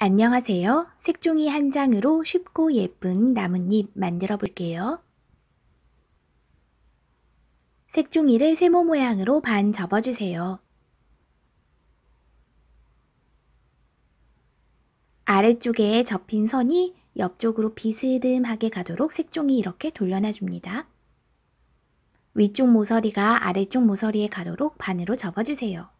안녕하세요. 색종이 한 장으로 쉽고 예쁜 나뭇잎 만들어 볼게요. 색종이를 세모 모양으로 반 접어주세요. 아래쪽에 접힌 선이 옆쪽으로 비스듬하게 가도록 색종이 이렇게 돌려놔줍니다. 위쪽 모서리가 아래쪽 모서리에 가도록 반으로 접어주세요.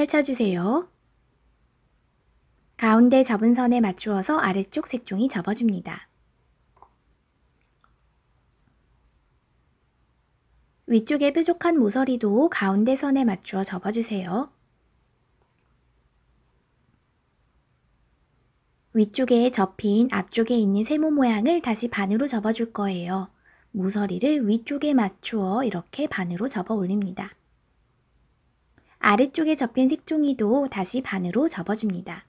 펼쳐주세요. 가운데 접은 선에 맞추어서 아래쪽 색종이 접어줍니다. 위쪽에 뾰족한 모서리도 가운데 선에 맞추어 접어주세요. 위쪽에 접힌 앞쪽에 있는 세모 모양을 다시 반으로 접어줄 거예요. 모서리를 위쪽에 맞추어 이렇게 반으로 접어 올립니다. 아래쪽에 접힌 색종이도 다시 반으로 접어줍니다.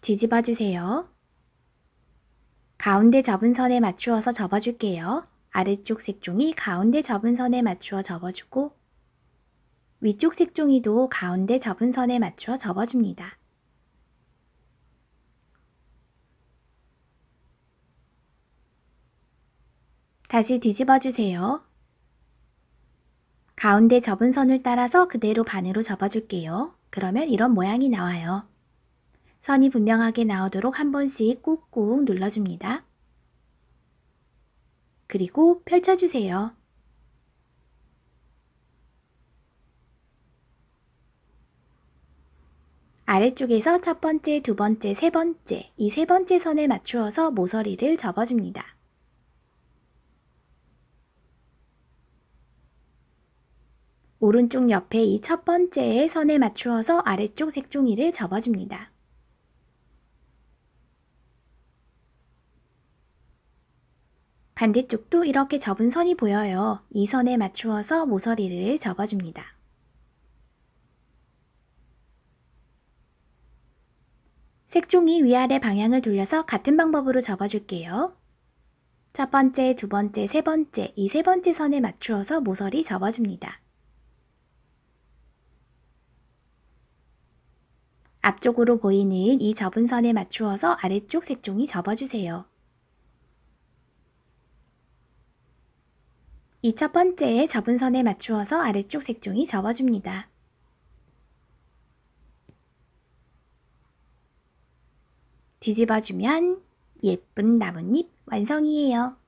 뒤집어 주세요. 가운데 접은 선에 맞추어서 접어줄게요. 아래쪽 색종이 가운데 접은 선에 맞추어 접어주고 위쪽 색종이도 가운데 접은 선에 맞추어 접어줍니다. 다시 뒤집어 주세요. 가운데 접은 선을 따라서 그대로 반으로 접어줄게요. 그러면 이런 모양이 나와요. 선이 분명하게 나오도록 한 번씩 꾹꾹 눌러줍니다. 그리고 펼쳐주세요. 아래쪽에서 첫 번째, 두 번째, 세 번째, 이 세 번째 선에 맞추어서 모서리를 접어줍니다. 오른쪽 옆에 이 첫번째 선에 맞추어서 아래쪽 색종이를 접어줍니다. 반대쪽도 이렇게 접은 선이 보여요. 이 선에 맞추어서 모서리를 접어줍니다. 색종이 위아래 방향을 돌려서 같은 방법으로 접어줄게요. 첫 번째, 두 번째, 세 번째, 이 세 번째 선에 맞추어서 모서리 접어줍니다. 앞쪽으로 보이는 이 접은 선에 맞추어서 아래쪽 색종이 접어주세요. 이 첫 번째 접은 선에 맞추어서 아래쪽 색종이 접어줍니다. 뒤집어주면 예쁜 나뭇잎 완성이에요.